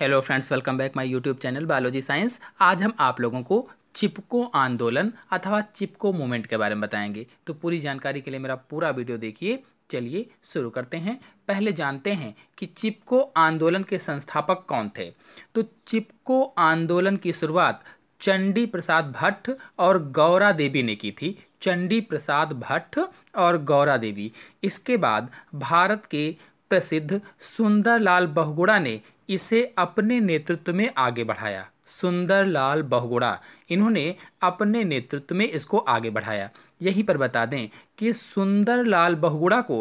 hello friends welcome back my YouTube channel biology science आज हम आप लोगों को चिपको आंदोलन अथवा चिपको मूवमेंट के बारे में बताएंगे तो पूरी जानकारी के लिए मेरा पूरा वीडियो देखिए चलिए शुरू करते हैं पहले जानते हैं कि चिपको आंदोलन के संस्थापक कौन थे तो चिपको आंदोलन की शुरुआत चंडी प्रसाद भट्ट और गौरा देवी ने की थी चंडी प्रसाद भट्ट और गौरा देवी इसके बाद भारत के प्रसिद्ध सुंदरलाल बहुगुड़ा ने इसे अपने नेतृत्व में आगे बढ़ाया सुंदरलाल बहुगुड़ा इन्होंने अपने नेतृत्व में इसको आगे बढ़ाया यहीं पर बता दें कि सुंदरलाल बहुगुड़ा को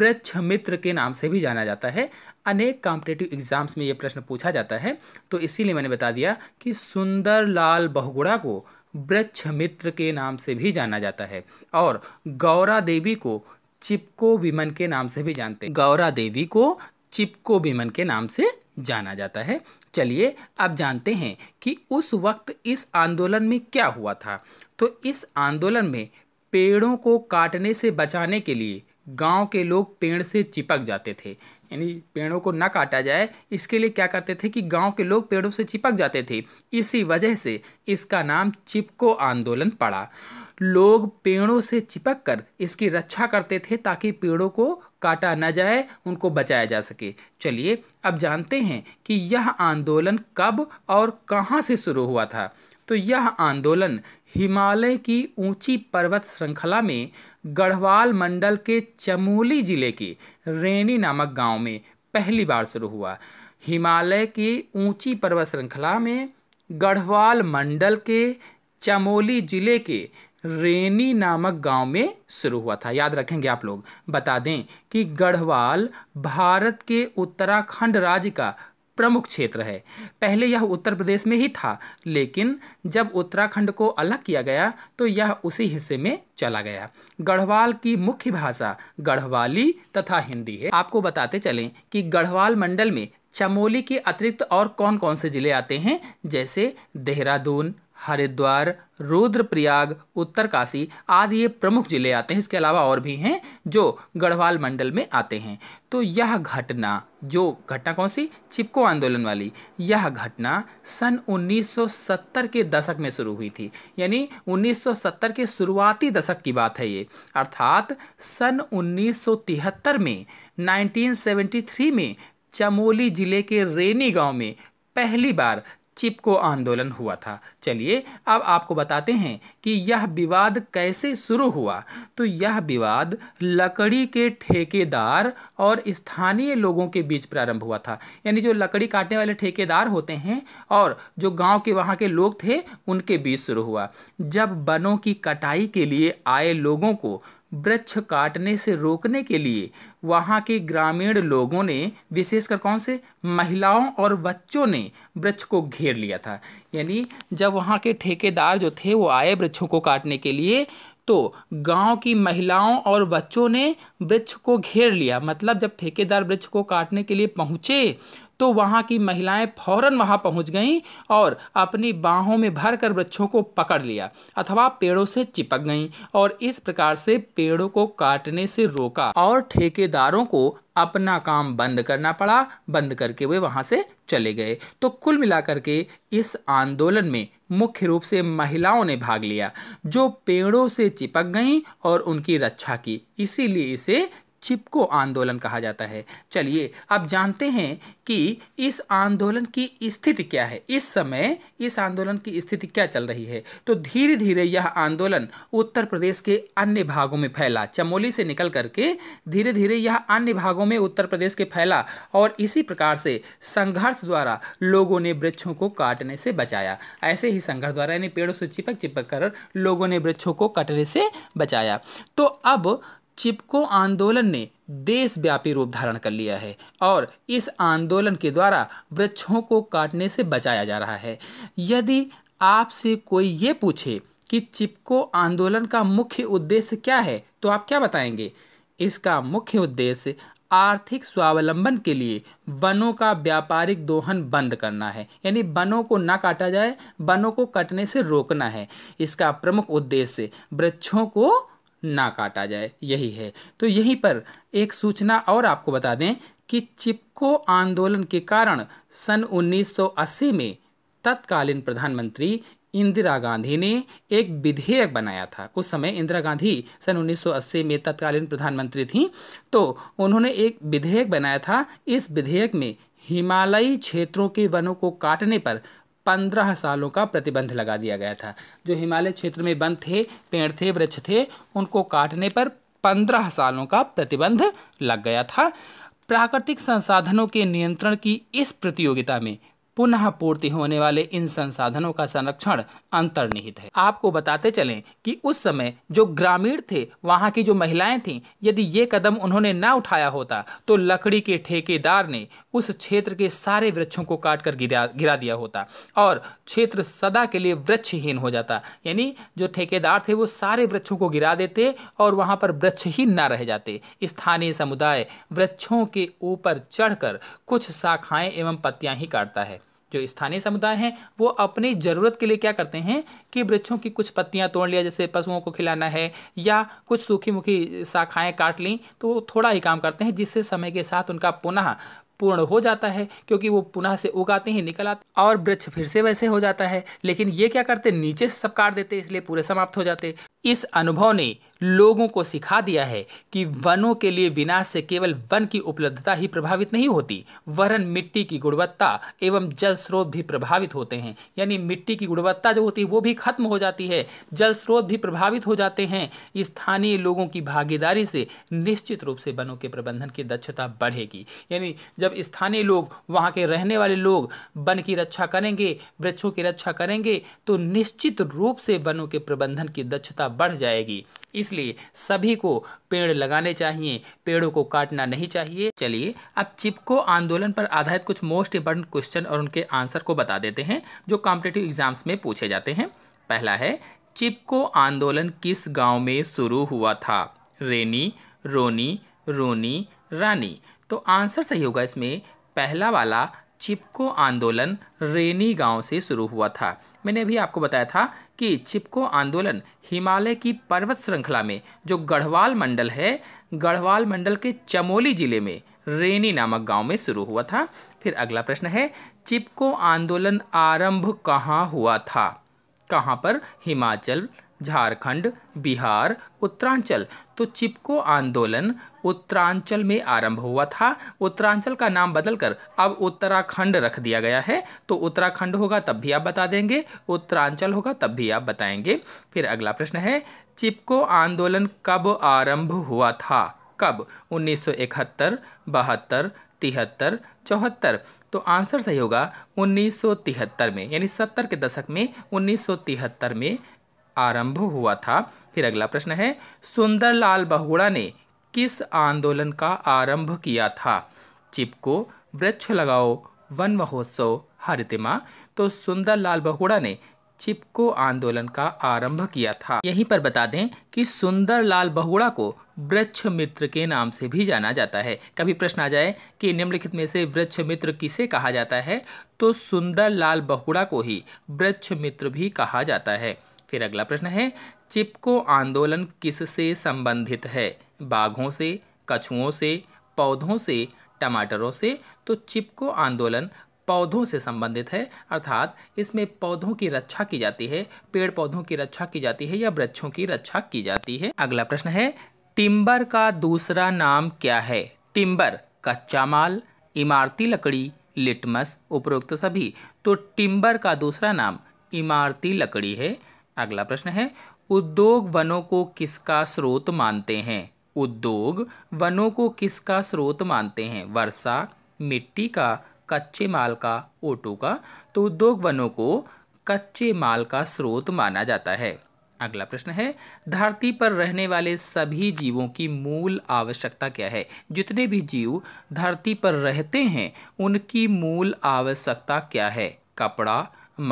वृक्ष मित्र के नाम से भी जाना जाता है अनेक कॉम्पिटेटिव एग्जाम्स में ये प्रश्न पूछा जाता है तो इसीलिए मैंने बता दिया कि सुंदरलाल बहुगुड़ा को वृक्ष मित्र के नाम से भी जाना जाता है और गौरा देवी को चिपको विमन के नाम से भी जानते हैं गौरा देवी को चिपको विमन के नाम से जाना जाता है चलिए अब जानते हैं कि उस वक्त इस आंदोलन में क्या हुआ था तो इस आंदोलन में पेड़ों को काटने से बचाने के लिए गांव के लोग पेड़ से चिपक जाते थे यानी पेड़ों को ना काटा जाए इसके लिए क्या करते थे कि गांव के लोग पेड़ों से चिपक जाते थे इसी वजह से इसका नाम चिपको आंदोलन पड़ा लोग पेड़ों से चिपक कर इसकी रक्षा करते थे ताकि पेड़ों को काटा ना जाए उनको बचाया जा सके चलिए अब जानते हैं कि यह आंदोलन कब और कहाँ से शुरू हुआ था तो यह आंदोलन हिमालय की ऊंची पर्वत श्रृंखला में गढ़वाल मंडल के चमोली जिले के रेनी नामक गांव में पहली बार शुरू हुआ हिमालय की ऊंची पर्वत श्रृंखला में गढ़वाल मंडल के चमोली जिले के रेनी नामक गांव में शुरू हुआ था याद रखेंगे आप लोग बता दें कि गढ़वाल भारत के उत्तराखंड राज्य का प्रमुख क्षेत्र है पहले यह उत्तर प्रदेश में ही था लेकिन जब उत्तराखंड को अलग किया गया तो यह उसी हिस्से में चला गया गढ़वाल की मुख्य भाषा गढ़वाली तथा हिंदी है आपको बताते चलें कि गढ़वाल मंडल में चमोली के अतिरिक्त और कौन कौन से ज़िले आते हैं जैसे देहरादून हरिद्वार रुद्रप्रयाग उत्तरकाशी आदि ये प्रमुख जिले आते हैं इसके अलावा और भी हैं जो गढ़वाल मंडल में आते हैं तो यह घटना जो घटना कौन सी चिपको आंदोलन वाली यह घटना सन 1970 के दशक में शुरू हुई थी यानी 1970 के शुरुआती दशक की बात है ये अर्थात सन 1973 में 1973 में चमोली जिले के रेनी गांव में पहली बार चिपको आंदोलन हुआ था चलिए अब आपको बताते हैं कि यह विवाद कैसे शुरू हुआ तो यह विवाद लकड़ी के ठेकेदार और स्थानीय लोगों के बीच प्रारंभ हुआ था यानी जो लकड़ी काटने वाले ठेकेदार होते हैं और जो गांव के वहाँ के लोग थे उनके बीच शुरू हुआ जब वनों की कटाई के लिए आए लोगों को वृक्ष काटने से रोकने के लिए वहाँ के ग्रामीण लोगों ने विशेषकर कौन से महिलाओं और बच्चों ने वृक्ष को घेर लिया था यानी जब वहाँ के ठेकेदार जो थे वो आए वृक्षों को काटने के लिए तो गांव की महिलाओं और बच्चों ने वृक्ष को घेर लिया मतलब जब ठेकेदार वृक्ष को काटने के लिए पहुँचे तो वहाँ की महिलाएं फौरन वहाँ पहुँच गईं और अपनी बाहों में भरकर वृक्षों को पकड़ लिया अथवा पेड़ों से चिपक गईं और इस प्रकार से पेड़ों को काटने से रोका और ठेकेदारों को अपना काम बंद करना पड़ा बंद करके वे वहाँ से चले गए तो कुल मिलाकर के इस आंदोलन में मुख्य रूप से महिलाओं ने भाग लिया जो पेड़ों से चिपक गईं और उनकी रक्षा की इसीलिए इसे चिपको आंदोलन कहा जाता है चलिए अब जानते हैं कि इस आंदोलन की स्थिति क्या है इस समय इस आंदोलन की स्थिति क्या चल रही है तो धीरे धीरे यह आंदोलन उत्तर प्रदेश के अन्य भागों में फैला चमोली से निकल करके धीरे धीरे यह अन्य भागों में उत्तर प्रदेश के फैला और इसी प्रकार से संघर्ष द्वारा लोगों ने वृक्षों को काटने से बचाया ऐसे ही संघर्ष द्वारा यानी पेड़ों से चिपक चिपक कर लोगों ने वृक्षों को कटने से बचाया तो अब चिपको आंदोलन ने देशव्यापी रूप धारण कर लिया है और इस आंदोलन के द्वारा वृक्षों को काटने से बचाया जा रहा है यदि आपसे कोई ये पूछे कि चिपको आंदोलन का मुख्य उद्देश्य क्या है तो आप क्या बताएंगे इसका मुख्य उद्देश्य आर्थिक स्वावलंबन के लिए वनों का व्यापारिक दोहन बंद करना है यानी वनों को ना काटा जाए वनों को कटने से रोकना है इसका प्रमुख उद्देश्य वृक्षों को ना काटा जाए यही है तो यहीं पर एक सूचना और आपको बता दें कि चिपको आंदोलन के कारण सन 1980 में तत्कालीन प्रधानमंत्री इंदिरा गांधी ने एक विधेयक बनाया था उस समय इंदिरा गांधी सन 1980 में तत्कालीन प्रधानमंत्री थीं तो उन्होंने एक विधेयक बनाया था इस विधेयक में हिमालयी क्षेत्रों के वनों को काटने पर पंद्रह सालों का प्रतिबंध लगा दिया गया था जो हिमालय क्षेत्र में बंद थे पेड़ थे वृक्ष थे उनको काटने पर पंद्रह सालों का प्रतिबंध लग गया था प्राकृतिक संसाधनों के नियंत्रण की इस प्रतियोगिता में पुनः पूर्ति होने वाले इन संसाधनों का संरक्षण अंतर्निहित है आपको बताते चलें कि उस समय जो ग्रामीण थे वहाँ की जो महिलाएं थीं यदि ये कदम उन्होंने ना उठाया होता तो लकड़ी के ठेकेदार ने उस क्षेत्र के सारे वृक्षों को काट कर गिरा गिरा दिया होता और क्षेत्र सदा के लिए वृक्षहीन हो जाता यानी जो ठेकेदार थे वो सारे वृक्षों को गिरा देते और वहाँ पर वृक्ष ही ना रह जाते स्थानीय समुदाय वृक्षों के ऊपर चढ़कर कुछ शाखाएँ एवं पत्तियाँ ही काटता है जो स्थानीय समुदाय हैं वो अपनी ज़रूरत के लिए क्या करते हैं कि वृक्षों की कुछ पत्तियाँ तोड़ लिया जैसे पशुओं को खिलाना है या कुछ सूखी मुखी शाखाएँ काट लीं तो थोड़ा ही काम करते हैं जिससे समय के साथ उनका पुनः पूर्ण हो जाता है क्योंकि वो पुनः से उगाते ही निकल आते और वृक्ष फिर से वैसे हो जाता है लेकिन ये क्या करते नीचे से सब काट देते इसलिए पूरे समाप्त हो जाते इस अनुभव ने लोगों को सिखा दिया है कि वनों के लिए विनाश से केवल वन की उपलब्धता ही प्रभावित नहीं होती वरन मिट्टी की गुणवत्ता एवं जल स्रोत भी प्रभावित होते हैं यानी मिट्टी की गुणवत्ता जो होती है वो भी खत्म हो जाती है जल स्रोत भी प्रभावित हो जाते हैं स्थानीय लोगों की भागीदारी से निश्चित रूप से वनों के प्रबंधन की दक्षता बढ़ेगी यानी जब स्थानीय लोग वहाँ के रहने वाले लोग वन की रक्षा करेंगे वृक्षों की रक्षा करेंगे तो निश्चित रूप से वनों के प्रबंधन की दक्षता बढ़ जाएगी इसलिए सभी को पेड़ लगाने चाहिए पेड़ों को काटना नहीं चाहिए चलिए अब चिपको आंदोलन पर आधारित कुछ मोस्ट इंपॉर्टेंट क्वेश्चन और उनके आंसर को बता देते हैं जो कॉम्पिटेटिव एग्जाम्स में पूछे जाते हैं पहला है चिपको आंदोलन किस गांव में शुरू हुआ था रेनी रोनी रोनी रानी तो आंसर सही होगा इसमें पहला वाला चिपको आंदोलन रेनी गांव से शुरू हुआ था मैंने अभी आपको बताया था कि चिपको आंदोलन हिमालय की पर्वत श्रृंखला में जो गढ़वाल मंडल है गढ़वाल मंडल के चमोली जिले में रेनी नामक गांव में शुरू हुआ था फिर अगला प्रश्न है चिपको आंदोलन आरंभ कहाँ हुआ था कहाँ पर हिमाचल झारखंड बिहार उत्तरांचल तो चिपको आंदोलन उत्तरांचल में आरंभ हुआ था उत्तरांचल का नाम बदलकर अब उत्तराखंड रख दिया गया है तो उत्तराखंड होगा तब भी आप बता देंगे उत्तरांचल होगा तब भी आप बताएंगे फिर अगला प्रश्न है चिपको आंदोलन कब आरंभ हुआ था कब 1971, बहत्तर तिहत्तर चौहत्तर तो आंसर सही होगा 1973 में यानी 70 के दशक में 1973 में आरंभ हुआ था फिर अगला प्रश्न है सुंदरलाल बहुड़ा ने किस आंदोलन का आरंभ किया था चिपको वृक्ष लगाओ वन महोत्सव हरितिमा तो सुंदरलाल बहुड़ा ने चिपको आंदोलन का आरंभ किया था यहीं पर बता दें कि सुंदरलाल बहुड़ा को वृक्ष मित्र के नाम से भी जाना जाता है कभी प्रश्न आ जाए कि निम्नलिखित में से वृक्ष मित्र किसे कहा जाता है तो सुंदरलाल बहुड़ा को ही वृक्ष मित्र भी कहा जाता है फिर अगला प्रश्न है चिपको आंदोलन किससे संबंधित है बाघों से कछुओं से पौधों से टमाटरों से तो चिपको आंदोलन पौधों से संबंधित है अर्थात इसमें पौधों की रक्षा की जाती है पेड़ पौधों की रक्षा की जाती है या वृक्षों की रक्षा की जाती है अगला प्रश्न है टिम्बर का दूसरा नाम क्या है टिम्बर कच्चा माल इमारती लकड़ी लिटमस उपरोक्त सभी तो टिम्बर का दूसरा नाम इमारती लकड़ी है अगला प्रश्न है उद्योग वनों को किसका स्रोत मानते हैं उद्योग वनों को किसका स्रोत मानते हैं वर्षा मिट्टी का कच्चे माल का ओटो का तो उद्योग वनों को कच्चे माल का स्रोत माना जाता है अगला प्रश्न है धरती पर रहने वाले सभी जीवों की मूल आवश्यकता क्या है जितने भी जीव धरती पर रहते हैं उनकी मूल आवश्यकता क्या है कपड़ा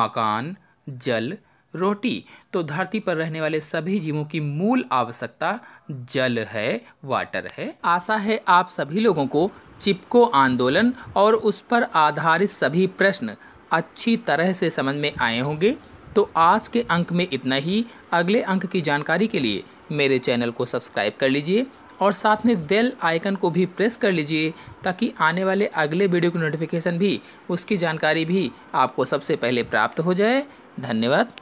मकान जल रोटी तो धरती पर रहने वाले सभी जीवों की मूल आवश्यकता जल है वाटर है आशा है आप सभी लोगों को चिपको आंदोलन और उस पर आधारित सभी प्रश्न अच्छी तरह से समझ में आए होंगे तो आज के अंक में इतना ही अगले अंक की जानकारी के लिए मेरे चैनल को सब्सक्राइब कर लीजिए और साथ में बेल आइकन को भी प्रेस कर लीजिए ताकि आने वाले अगले वीडियो की नोटिफिकेशन भी उसकी जानकारी भी आपको सबसे पहले प्राप्त हो जाए धन्यवाद